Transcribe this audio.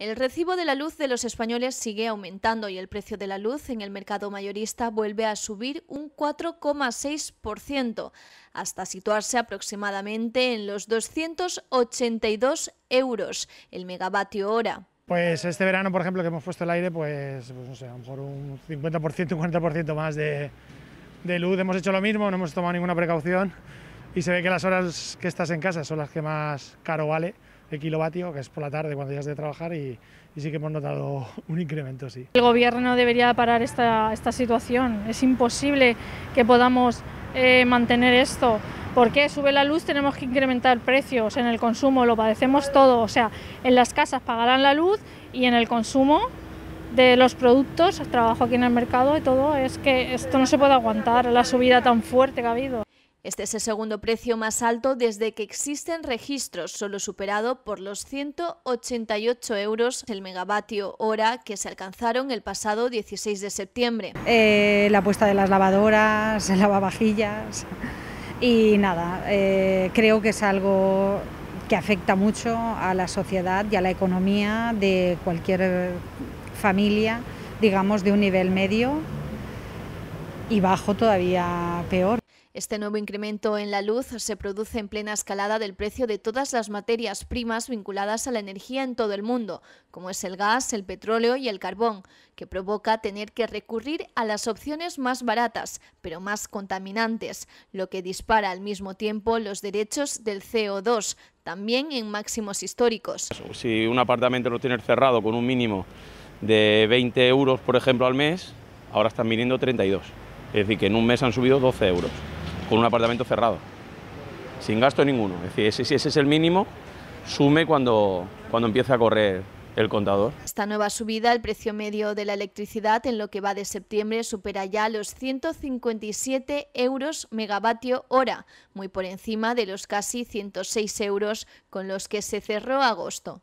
El recibo de la luz de los españoles sigue aumentando y el precio de la luz en el mercado mayorista vuelve a subir un 4,6% hasta situarse aproximadamente en los 282 euros el megavatio hora. Pues este verano, por ejemplo, que hemos puesto el aire, pues, pues no sé, a lo mejor un 50%, un 40% más de luz. Hemos hecho lo mismo, no hemos tomado ninguna precaución y se ve que las horas que estás en casa son las que más caro vale el kilovatio, que es por la tarde cuando ya has de trabajar y, sí que hemos notado un incremento, sí. El gobierno debería parar esta, esta situación, es imposible que podamos eh, mantener esto. ¿Por qué? Sube la luz, tenemos que incrementar precios en el consumo, lo padecemos todo, o sea, en las casas pagarán la luz y en el consumo de los productos, trabajo aquí en el mercado y todo, es que esto no se puede aguantar, la subida tan fuerte que ha habido. Este es el segundo precio más alto desde que existen registros, solo superado por los 188 euros el megavatio hora que se alcanzaron el pasado 16 de septiembre. Eh, la puesta de las lavadoras, lavavajillas y nada, eh, creo que es algo que afecta mucho a la sociedad y a la economía de cualquier familia, digamos, de un nivel medio y bajo todavía peor. Este nuevo incremento en la luz se produce en plena escalada del precio de todas las materias primas vinculadas a la energía en todo el mundo, como es el gas, el petróleo y el carbón, que provoca tener que recurrir a las opciones más baratas, pero más contaminantes, lo que dispara al mismo tiempo los derechos del CO2, también en máximos históricos. Si un apartamento lo tiene cerrado con un mínimo de 20 euros, por ejemplo, al mes, ahora están viniendo 32. Es decir, que en un mes han subido 12 euros con un apartamento cerrado, sin gasto ninguno. Es decir, ese, ese es el mínimo, sume cuando, cuando empiece a correr el contador. Esta nueva subida, el precio medio de la electricidad en lo que va de septiembre supera ya los 157 euros megavatio hora, muy por encima de los casi 106 euros con los que se cerró agosto.